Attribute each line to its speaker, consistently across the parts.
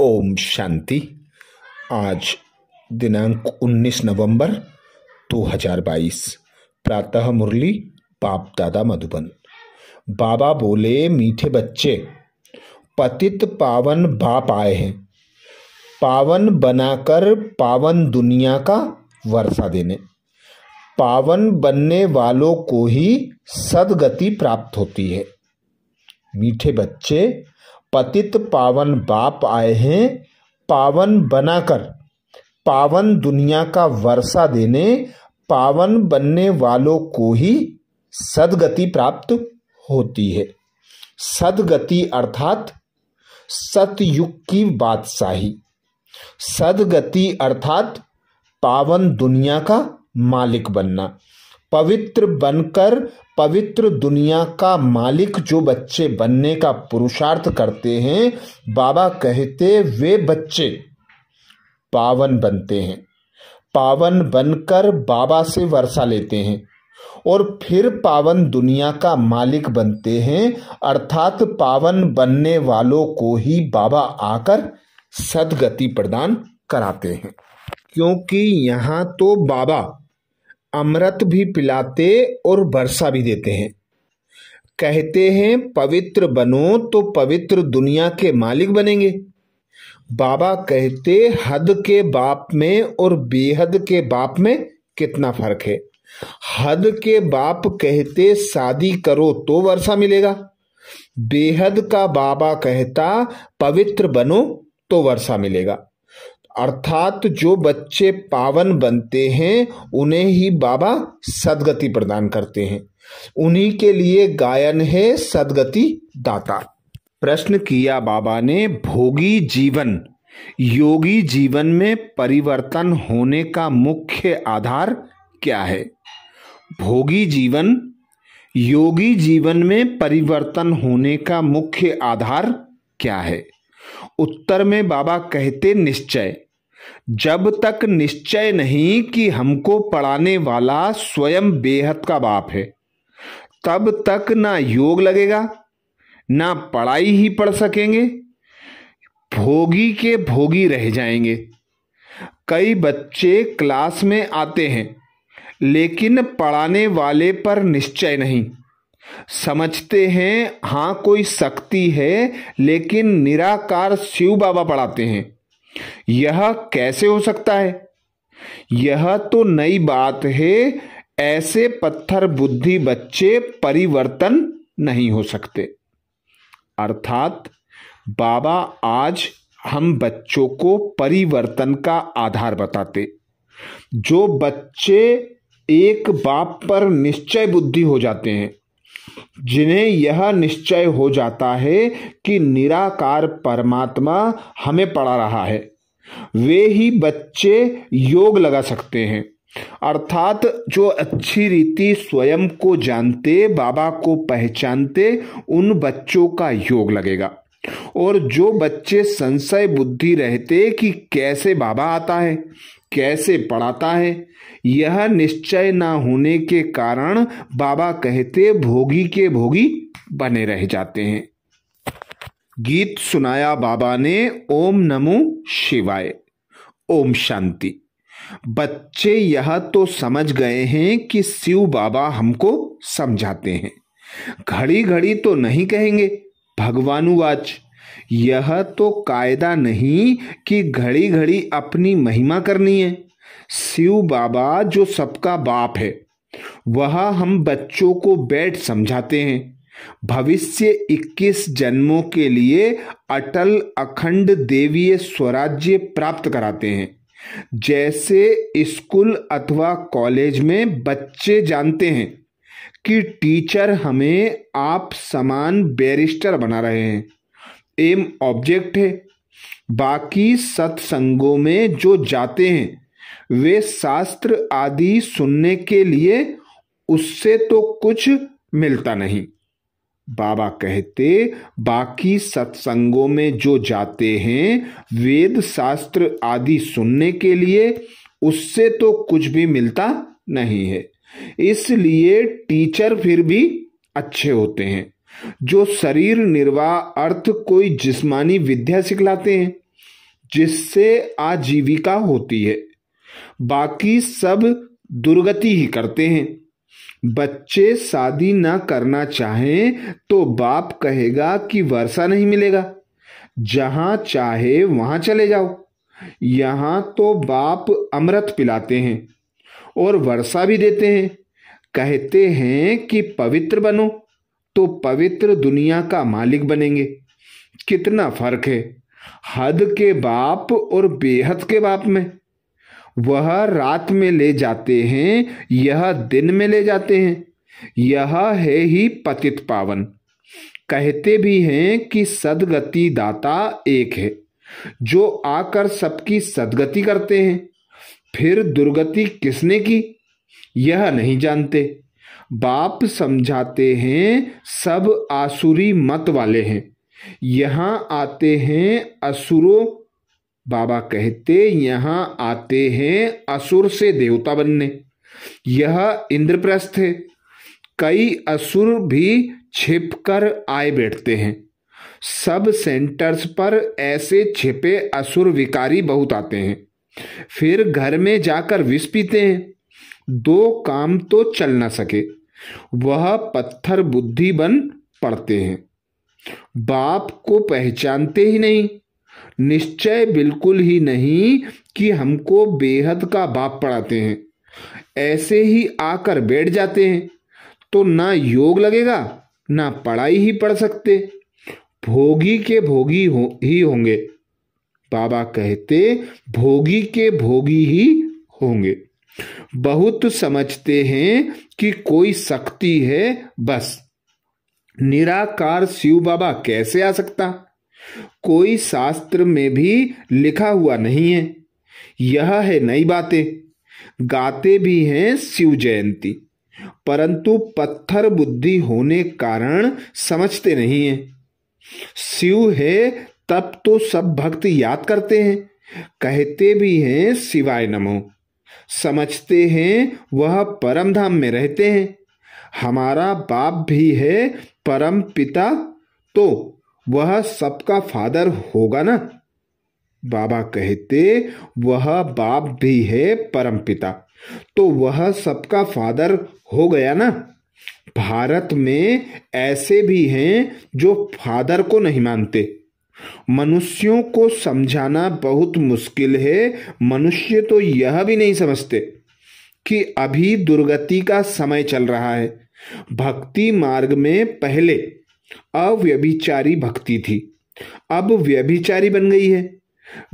Speaker 1: ओम शांति आज दिनांक 19 नवंबर 2022 प्रातः मुरली बाप दादा मधुबन बाबा बोले मीठे बच्चे पतित पावन बाप आए हैं पावन बनाकर पावन दुनिया का वर्षा देने पावन बनने वालों को ही सदगति प्राप्त होती है मीठे बच्चे पतित पावन बाप आए हैं पावन बनाकर पावन दुनिया का वर्षा देने पावन बनने वालों को ही सदगति प्राप्त होती है सदगति अर्थात सतयुग की बादशाही सदगति अर्थात पावन दुनिया का मालिक बनना पवित्र बनकर पवित्र दुनिया का मालिक जो बच्चे बनने का पुरुषार्थ करते हैं बाबा कहते वे बच्चे पावन बनते हैं पावन बनकर बाबा से वर्षा लेते हैं और फिर पावन दुनिया का मालिक बनते हैं अर्थात पावन बनने वालों को ही बाबा आकर सदगति प्रदान कराते हैं क्योंकि यहाँ तो बाबा अमृत भी पिलाते और वर्षा भी देते हैं कहते हैं पवित्र बनो तो पवित्र दुनिया के मालिक बनेंगे बाबा कहते हद के बाप में और बेहद के बाप में कितना फर्क है हद के बाप कहते शादी करो तो वर्षा मिलेगा बेहद का बाबा कहता पवित्र बनो तो वर्षा मिलेगा अर्थात जो बच्चे पावन बनते हैं उन्हें ही बाबा सदगति प्रदान करते हैं उन्हीं के लिए गायन है सदगति दाता प्रश्न किया बाबा ने भोगी जीवन योगी जीवन में परिवर्तन होने का मुख्य आधार क्या है भोगी जीवन योगी जीवन में परिवर्तन होने का मुख्य आधार क्या है उत्तर में बाबा कहते निश्चय जब तक निश्चय नहीं कि हमको पढ़ाने वाला स्वयं बेहद का बाप है तब तक ना योग लगेगा ना पढ़ाई ही पढ़ सकेंगे भोगी के भोगी रह जाएंगे कई बच्चे क्लास में आते हैं लेकिन पढ़ाने वाले पर निश्चय नहीं समझते हैं हाँ कोई शक्ति है लेकिन निराकार शिव बाबा पढ़ाते हैं यह कैसे हो सकता है यह तो नई बात है ऐसे पत्थर बुद्धि बच्चे परिवर्तन नहीं हो सकते अर्थात बाबा आज हम बच्चों को परिवर्तन का आधार बताते जो बच्चे एक बाप पर निश्चय बुद्धि हो जाते हैं जिन्हें यह निश्चय हो जाता है कि निराकार परमात्मा हमें पढ़ा रहा है वे ही बच्चे योग लगा सकते हैं अर्थात जो अच्छी रीति स्वयं को जानते बाबा को पहचानते उन बच्चों का योग लगेगा और जो बच्चे संशय बुद्धि रहते कि कैसे बाबा आता है कैसे पढ़ाता है यह निश्चय ना होने के कारण बाबा कहते भोगी के भोगी बने रह जाते हैं गीत सुनाया बाबा ने ओम नमो शिवाय ओम शांति बच्चे यह तो समझ गए हैं कि शिव बाबा हमको समझाते हैं घड़ी घड़ी तो नहीं कहेंगे भगवानुवाच यह तो कायदा नहीं कि घड़ी घड़ी अपनी महिमा करनी है शिव बाबा जो सबका बाप है वह हम बच्चों को बैठ समझाते हैं भविष्य 21 जन्मों के लिए अटल अखंड देवीय स्वराज्य प्राप्त कराते हैं जैसे स्कूल अथवा कॉलेज में बच्चे जानते हैं कि टीचर हमें आप समान बैरिस्टर बना रहे हैं एम ऑब्जेक्ट है बाकी सत्संगों में जो जाते हैं वे शास्त्र आदि सुनने के लिए उससे तो कुछ मिलता नहीं बाबा कहते बाकी सत्संगों में जो जाते हैं वेद शास्त्र आदि सुनने के लिए उससे तो कुछ भी मिलता नहीं है इसलिए टीचर फिर भी अच्छे होते हैं जो शरीर निर्वाह अर्थ कोई जिस्मानी विद्या सिखलाते हैं जिससे आजीविका होती है बाकी सब दुर्गति ही करते हैं बच्चे शादी ना करना चाहें तो बाप कहेगा कि वर्षा नहीं मिलेगा जहां चाहे वहां चले जाओ यहां तो बाप अमृत पिलाते हैं और वर्षा भी देते हैं कहते हैं कि पवित्र बनो तो पवित्र दुनिया का मालिक बनेंगे कितना फर्क है हद के बाप और बेहद के बाप में वह रात में ले जाते हैं यह दिन में ले जाते हैं यह है ही पतित पावन कहते भी हैं कि सदगति दाता एक है जो आकर सबकी सदगति करते हैं फिर दुर्गति किसने की यह नहीं जानते बाप समझाते हैं सब आसुरी मत वाले हैं यहां आते हैं असुरों बाबा कहते यहां आते हैं असुर से देवता बनने यह इंद्रप्रस्थ है कई असुर भी छिप कर आए बैठते हैं सब सेंटर्स पर ऐसे छिपे असुर विकारी बहुत आते हैं फिर घर में जाकर विष पीते हैं दो काम तो चल ना सके वह पत्थर बुद्धि बन पड़ते हैं बाप को पहचानते ही नहीं निश्चय बिल्कुल ही नहीं कि हमको बेहद का बाप पढ़ाते हैं ऐसे ही आकर बैठ जाते हैं तो ना योग लगेगा ना पढ़ाई ही पढ़ सकते भोगी के भोगी हो ही होंगे बाबा कहते भोगी के भोगी ही होंगे बहुत समझते हैं कि कोई शक्ति है बस निराकार शिव बाबा कैसे आ सकता कोई शास्त्र में भी लिखा हुआ नहीं है यह है नई बातें गाते भी हैं शिव जयंती परंतु पत्थर बुद्धि होने कारण समझते नहीं है शिव है तब तो सब भक्त याद करते हैं कहते भी हैं सिवाय नमो समझते हैं वह परम धाम में रहते हैं हमारा बाप भी है परम पिता तो वह सबका फादर होगा ना बाबा कहते वह बाप भी है परम पिता तो वह सबका फादर हो गया ना भारत में ऐसे भी हैं जो फादर को नहीं मानते मनुष्यों को समझाना बहुत मुश्किल है मनुष्य तो यह भी नहीं समझते कि अभी दुर्गति का समय चल रहा है भक्ति मार्ग में पहले अव्यभिचारी भक्ति थी अब व्यभिचारी बन गई है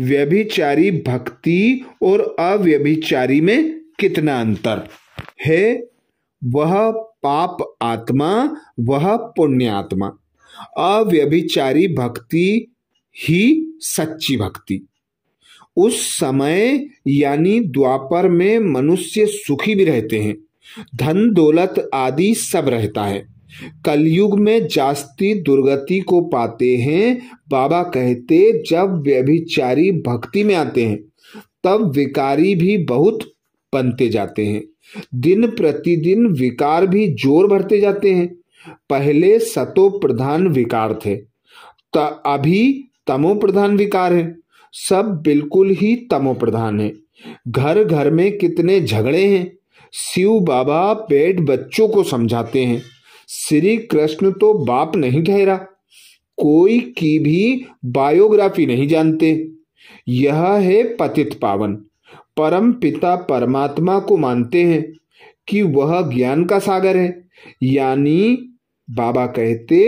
Speaker 1: व्यभिचारी भक्ति और अव्यभिचारी में कितना अंतर है वह पाप आत्मा वह पुण्य आत्मा अव्यभिचारी भक्ति ही सच्ची भक्ति उस समय यानी द्वापर में मनुष्य सुखी भी रहते हैं धन दौलत आदि सब रहता है कलयुग में जास्ती दुर्गति को पाते हैं बाबा कहते जब व्यभिचारी भक्ति में आते हैं तब विकारी भी बहुत बनते जाते हैं दिन प्रतिदिन विकार भी जोर भरते जाते हैं पहले सतो प्रधान विकार थे अभी तमो प्रधान विकार है सब बिल्कुल ही तमो प्रधान है घर घर में कितने झगड़े हैं शिव बाबा पेट बच्चों को समझाते हैं श्री कृष्ण तो बाप नहीं ठहरा कोई की भी बायोग्राफी नहीं जानते यह है पतित पावन परम पिता परमात्मा को मानते हैं कि वह ज्ञान का सागर है यानी बाबा कहते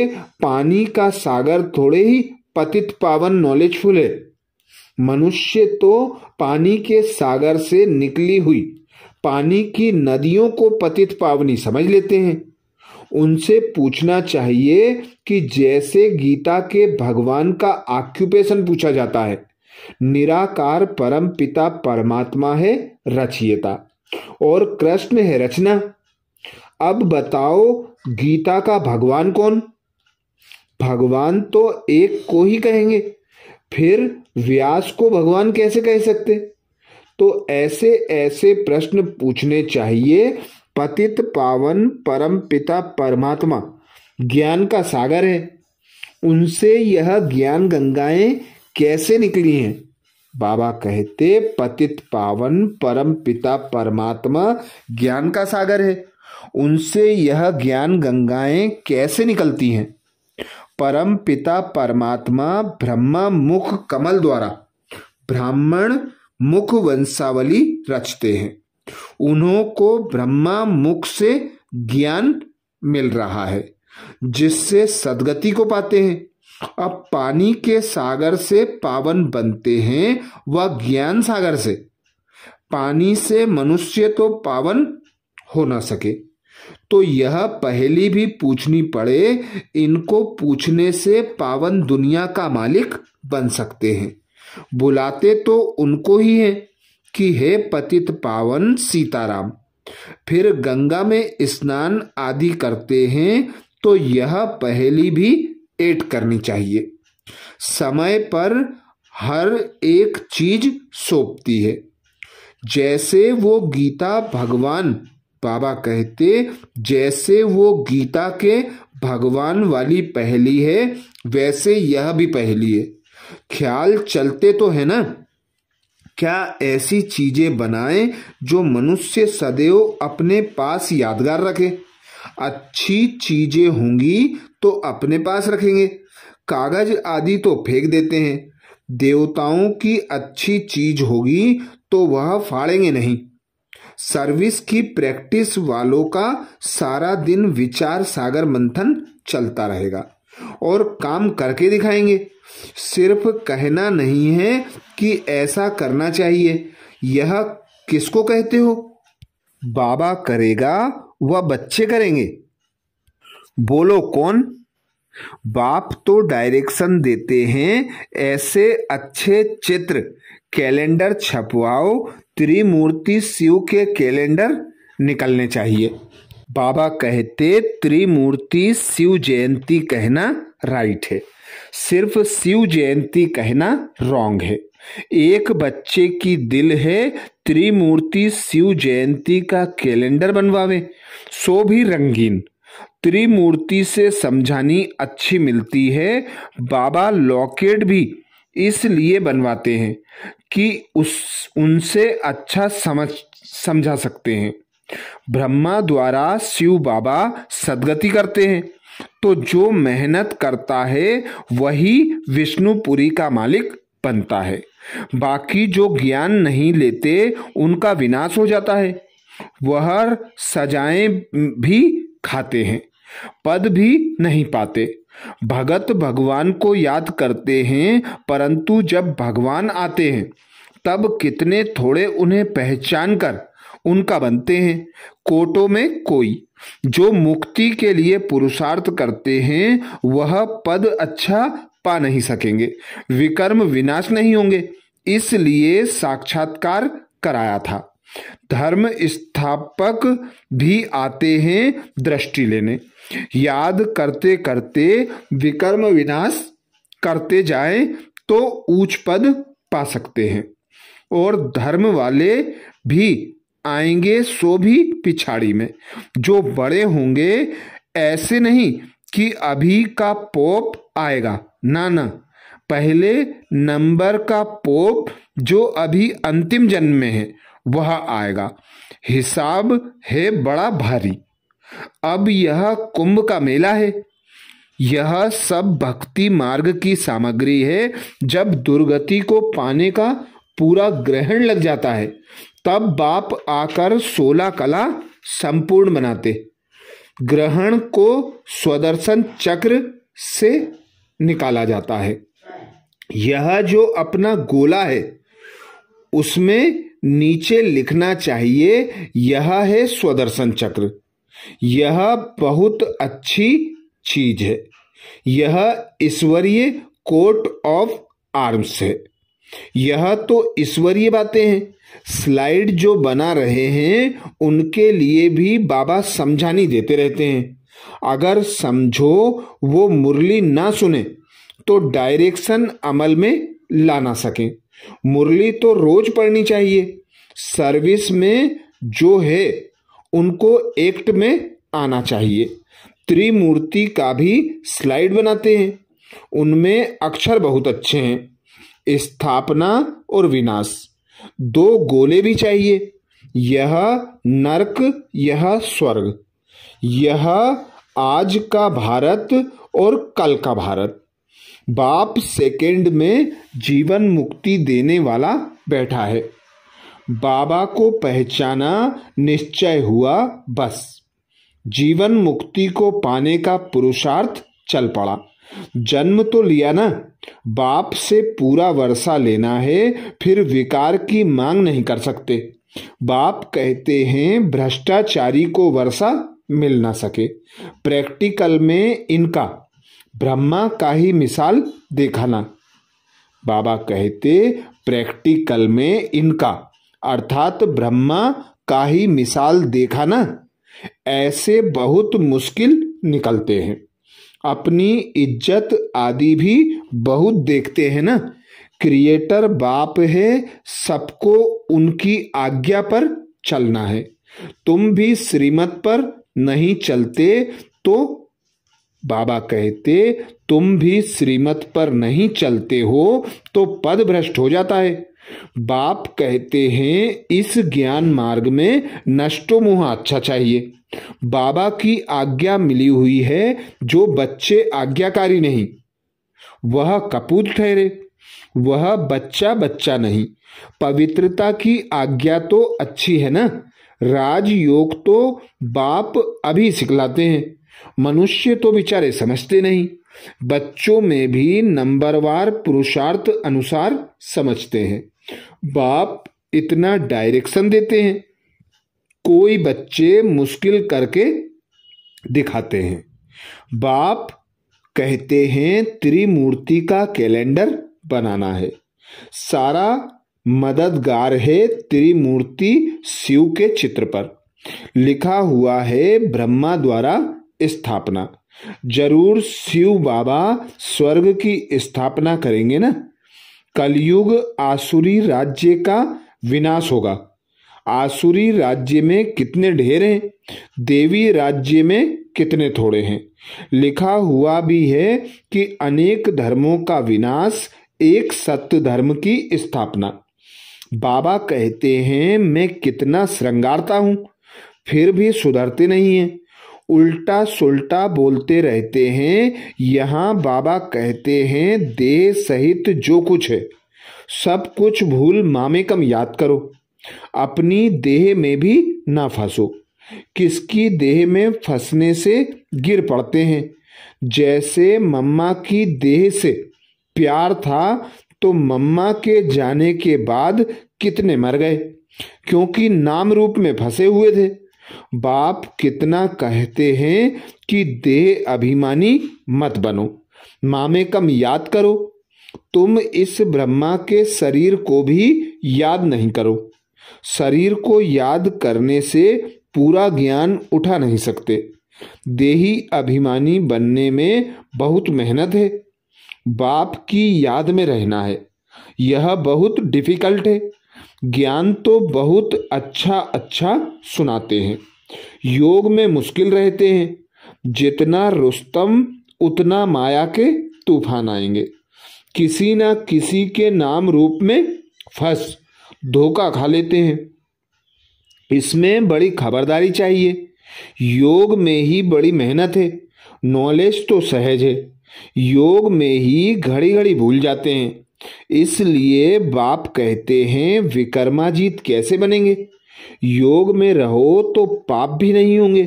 Speaker 1: पानी का सागर थोड़े ही पतित पावन नॉलेजफुल है मनुष्य तो पानी के सागर से निकली हुई पानी की नदियों को पतित पावनी समझ लेते हैं उनसे पूछना चाहिए कि जैसे गीता के भगवान का ऑक्यूपेशन पूछा जाता है निराकार परम पिता परमात्मा है रचियता और कृष्ण है रचना अब बताओ गीता का भगवान कौन भगवान तो एक को ही कहेंगे फिर व्यास को भगवान कैसे कह सकते तो ऐसे ऐसे प्रश्न पूछने चाहिए पतित पावन परम पिता परमात्मा ज्ञान का सागर है उनसे यह ज्ञान गंगाएं कैसे निकली हैं बाबा कहते पतित पावन परम पिता परमात्मा ज्ञान का सागर है उनसे यह ज्ञान गंगाएं कैसे निकलती हैं परम पिता परमात्मा ब्रह्मा मुख कमल द्वारा ब्राह्मण मुख वंशावली रचते हैं उन्हों को ब्रह्मा मुख से ज्ञान मिल रहा है जिससे सदगति को पाते हैं अब पानी के सागर से पावन बनते हैं वह ज्ञान सागर से पानी से मनुष्य तो पावन हो ना सके तो यह पहली भी पूछनी पड़े इनको पूछने से पावन दुनिया का मालिक बन सकते हैं बुलाते तो उनको ही है कि हे पतित पावन सीताराम फिर गंगा में स्नान आदि करते हैं तो यह पहली भी एट करनी चाहिए समय पर हर एक चीज सौंपती है जैसे वो गीता भगवान बाबा कहते जैसे वो गीता के भगवान वाली पहली है वैसे यह भी पहली है ख्याल चलते तो है ना क्या ऐसी चीजें बनाएं जो मनुष्य सदैव अपने पास यादगार रखे अच्छी चीजें होंगी तो अपने पास रखेंगे कागज आदि तो फेंक देते हैं देवताओं की अच्छी चीज होगी तो वह फाड़ेंगे नहीं सर्विस की प्रैक्टिस वालों का सारा दिन विचार सागर मंथन चलता रहेगा और काम करके दिखाएंगे सिर्फ कहना नहीं है कि ऐसा करना चाहिए यह किसको कहते हो बाबा करेगा वह बच्चे करेंगे बोलो कौन बाप तो डायरेक्शन देते हैं ऐसे अच्छे चित्र कैलेंडर छपवाओ त्रिमूर्ति शिव के कैलेंडर निकलने चाहिए बाबा कहते त्रिमूर्ति शिव जयंती कहना राइट है सिर्फ शिव जयंती कहना रॉन्ग है एक बच्चे की दिल है त्रिमूर्ति शिव जयंती का कैलेंडर बनवावे सो भी रंगीन त्रिमूर्ति से समझानी अच्छी मिलती है बाबा लॉकेट भी इसलिए बनवाते हैं कि उस उनसे अच्छा समझ समझा सकते हैं ब्रह्मा द्वारा शिव बाबा सदगति करते हैं तो जो मेहनत करता है वही विष्णुपुरी का मालिक बनता है बाकी जो ज्ञान नहीं लेते उनका विनाश हो जाता है वह सजाएं भी खाते हैं पद भी नहीं पाते भगत भगवान को याद करते हैं परंतु जब भगवान आते हैं तब कितने थोड़े उन्हें पहचान कर उनका बनते हैं कोटों में कोई जो मुक्ति के लिए पुरुषार्थ करते हैं वह पद अच्छा पा नहीं सकेंगे विकर्म विनाश नहीं होंगे इसलिए साक्षात्कार कराया था धर्म स्थापक भी आते हैं दृष्टि लेने याद करते करते विकर्म विनाश करते जाए तो ऊंच पद पा सकते हैं और धर्म वाले भी आएंगे सो भी पिछाड़ी में जो बड़े होंगे ऐसे नहीं कि अभी का पोप आएगा ना ना पहले नंबर का पोप जो अभी अंतिम जन्म में है वह आएगा हिसाब है बड़ा भारी अब यह कुंभ का मेला है यह सब भक्ति मार्ग की सामग्री है जब दुर्गति को पाने का पूरा ग्रहण लग जाता है तब बाप आकर सोलह कला संपूर्ण बनाते ग्रहण को स्वदर्शन चक्र से निकाला जाता है यह जो अपना गोला है उसमें नीचे लिखना चाहिए यह है स्वदर्शन चक्र यह बहुत अच्छी चीज है यह ईश्वरीय कोर्ट ऑफ आर्म्स है यह तो ईश्वरीय बातें हैं स्लाइड जो बना रहे हैं उनके लिए भी बाबा समझानी देते रहते हैं अगर समझो वो मुरली ना सुने तो डायरेक्शन अमल में ला ना सकें मुरली तो रोज पढ़नी चाहिए सर्विस में जो है उनको एक्ट में आना चाहिए त्रिमूर्ति का भी स्लाइड बनाते हैं उनमें अक्षर बहुत अच्छे हैं स्थापना और विनाश दो गोले भी चाहिए यह नरक यह स्वर्ग यह आज का भारत और कल का भारत बाप सेकंड में जीवन मुक्ति देने वाला बैठा है बाबा को पहचाना निश्चय हुआ बस जीवन मुक्ति को पाने का पुरुषार्थ चल पड़ा जन्म तो लिया ना बाप से पूरा वर्षा लेना है फिर विकार की मांग नहीं कर सकते बाप कहते हैं भ्रष्टाचारी को वर्षा मिल ना सके प्रैक्टिकल में इनका ब्रह्मा का ही मिसाल देखाना बाबा कहते प्रैक्टिकल में इनका अर्थात ब्रह्मा का ही मिसाल देखाना ऐसे बहुत मुश्किल निकलते हैं अपनी इज्जत आदि भी बहुत देखते हैं ना क्रिएटर बाप है सबको उनकी आज्ञा पर चलना है तुम भी श्रीमत पर नहीं चलते तो बाबा कहते तुम भी श्रीमत पर नहीं चलते हो तो पद भ्रष्ट हो जाता है बाप कहते हैं इस ज्ञान मार्ग में नष्टो मुह अच्छा चाहिए बाबा की आज्ञा मिली हुई है जो बच्चे आज्ञाकारी नहीं वह कपूत ठहरे वह बच्चा बच्चा नहीं पवित्रता की आज्ञा तो अच्छी है ना राजयोग तो बाप अभी सिखलाते हैं मनुष्य तो बेचारे समझते नहीं बच्चों में भी नंबरवार पुरुषार्थ अनुसार समझते हैं बाप इतना डायरेक्शन देते हैं कोई बच्चे मुश्किल करके दिखाते हैं बाप कहते हैं त्रिमूर्ति का कैलेंडर बनाना है सारा मददगार है त्रिमूर्ति शिव के चित्र पर लिखा हुआ है ब्रह्मा द्वारा स्थापना जरूर शिव बाबा स्वर्ग की स्थापना करेंगे ना कलयुग आसुरी राज्य का विनाश होगा आसुरी राज्य में कितने ढेर हैं देवी राज्य में कितने थोड़े हैं लिखा हुआ भी है कि अनेक धर्मों का विनाश एक सत्य धर्म की स्थापना बाबा कहते हैं मैं कितना श्रृंगारता हूं फिर भी सुधरते नहीं हैं उल्टा सुल्टा बोलते रहते हैं यहाँ बाबा कहते हैं देह सहित जो कुछ है सब कुछ भूल मामे कम याद करो अपनी देह में भी ना फंसो किसकी देह में फंसने से गिर पड़ते हैं जैसे मम्मा की देह से प्यार था तो मम्मा के जाने के बाद कितने मर गए क्योंकि नाम रूप में फंसे हुए थे बाप कितना कहते हैं कि देह अभिमानी मत बनो मामे कम याद करो तुम इस ब्रह्मा के शरीर को भी याद नहीं करो शरीर को याद करने से पूरा ज्ञान उठा नहीं सकते देही अभिमानी बनने में बहुत मेहनत है बाप की याद में रहना है यह बहुत डिफिकल्ट है ज्ञान तो बहुत अच्छा अच्छा सुनाते हैं योग में मुश्किल रहते हैं जितना रुस्तम उतना माया के तूफान आएंगे किसी ना किसी के नाम रूप में फंस धोखा खा लेते हैं इसमें बड़ी खबरदारी चाहिए योग में ही बड़ी मेहनत है नॉलेज तो सहज है योग में ही घड़ी घड़ी भूल जाते हैं इसलिए बाप कहते हैं विकर्माजीत कैसे बनेंगे योग में रहो तो पाप भी नहीं होंगे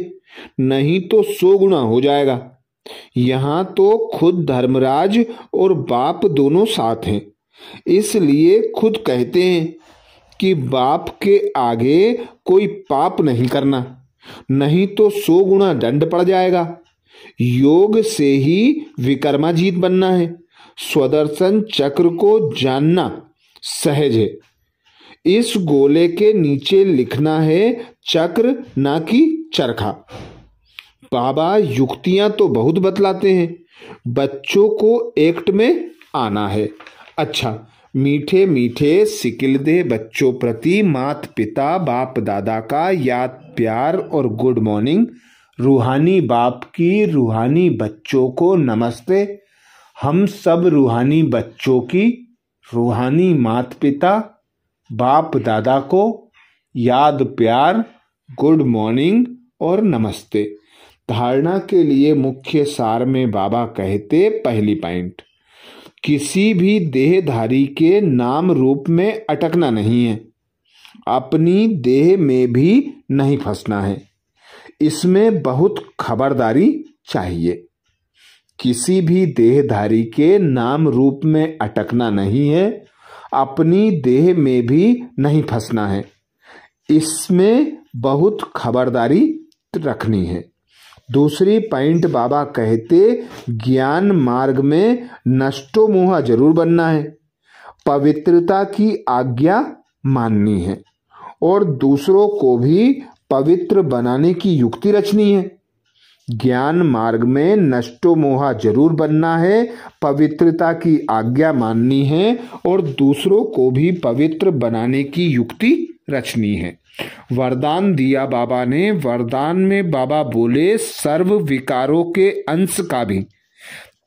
Speaker 1: नहीं तो सो गुणा हो जाएगा यहां तो खुद धर्मराज और बाप दोनों साथ हैं इसलिए खुद कहते हैं कि बाप के आगे कोई पाप नहीं करना नहीं तो सो गुणा दंड पड़ जाएगा योग से ही विकर्माजीत बनना है स्वदर्शन चक्र को जानना सहज है इस गोले के नीचे लिखना है चक्र ना कि चरखा बाबा युक्तियां तो बहुत बतलाते हैं बच्चों को एक्ट में आना है अच्छा मीठे मीठे सिकिल दे बच्चों प्रति मात पिता बाप दादा का याद प्यार और गुड मॉर्निंग रूहानी बाप की रूहानी बच्चों को नमस्ते हम सब रूहानी बच्चों की रूहानी मात पिता बाप दादा को याद प्यार गुड मॉर्निंग और नमस्ते धारणा के लिए मुख्य सार में बाबा कहते पहली पॉइंट किसी भी देहधारी के नाम रूप में अटकना नहीं है अपनी देह में भी नहीं फंसना है इसमें बहुत खबरदारी चाहिए किसी भी देहधारी के नाम रूप में अटकना नहीं है अपनी देह में भी नहीं फंसना है इसमें बहुत खबरदारी रखनी है दूसरी पॉइंट बाबा कहते ज्ञान मार्ग में नष्टो मुहा जरूर बनना है पवित्रता की आज्ञा माननी है और दूसरों को भी पवित्र बनाने की युक्ति रचनी है ज्ञान मार्ग में नष्टो मोहा जरूर बनना है पवित्रता की आज्ञा माननी है और दूसरों को भी पवित्र बनाने की युक्ति रचनी है वरदान दिया बाबा ने वरदान में बाबा बोले सर्व विकारों के अंश का भी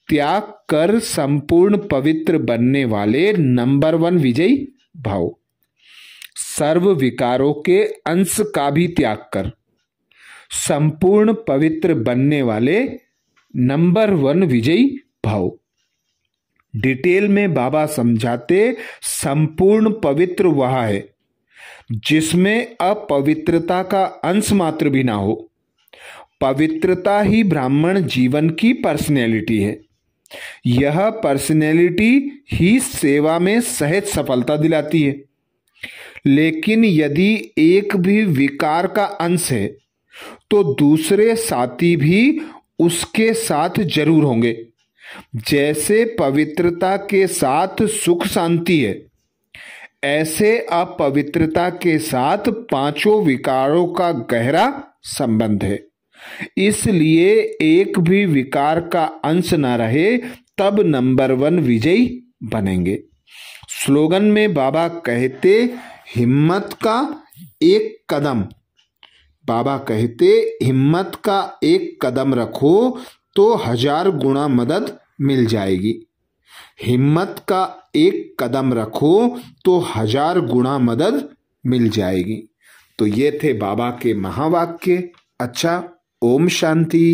Speaker 1: त्याग कर संपूर्ण पवित्र बनने वाले नंबर वन विजयी भाव सर्व विकारों के अंश का भी त्याग कर संपूर्ण पवित्र बनने वाले नंबर वन विजयी भाव डिटेल में बाबा समझाते संपूर्ण पवित्र वह है जिसमें अपवित्रता का अंश मात्र भी ना हो पवित्रता ही ब्राह्मण जीवन की पर्सनैलिटी है यह पर्सनैलिटी ही सेवा में सहज सफलता दिलाती है लेकिन यदि एक भी विकार का अंश है तो दूसरे साथी भी उसके साथ जरूर होंगे जैसे पवित्रता के साथ सुख शांति है ऐसे अपवित्रता के साथ पांचों विकारों का गहरा संबंध है इसलिए एक भी विकार का अंश ना रहे तब नंबर वन विजयी बनेंगे स्लोगन में बाबा कहते हिम्मत का एक कदम बाबा कहते हिम्मत का एक कदम रखो तो हजार गुणा मदद मिल जाएगी हिम्मत का एक कदम रखो तो हजार गुणा मदद मिल जाएगी तो ये थे बाबा के महावाक्य अच्छा ओम शांति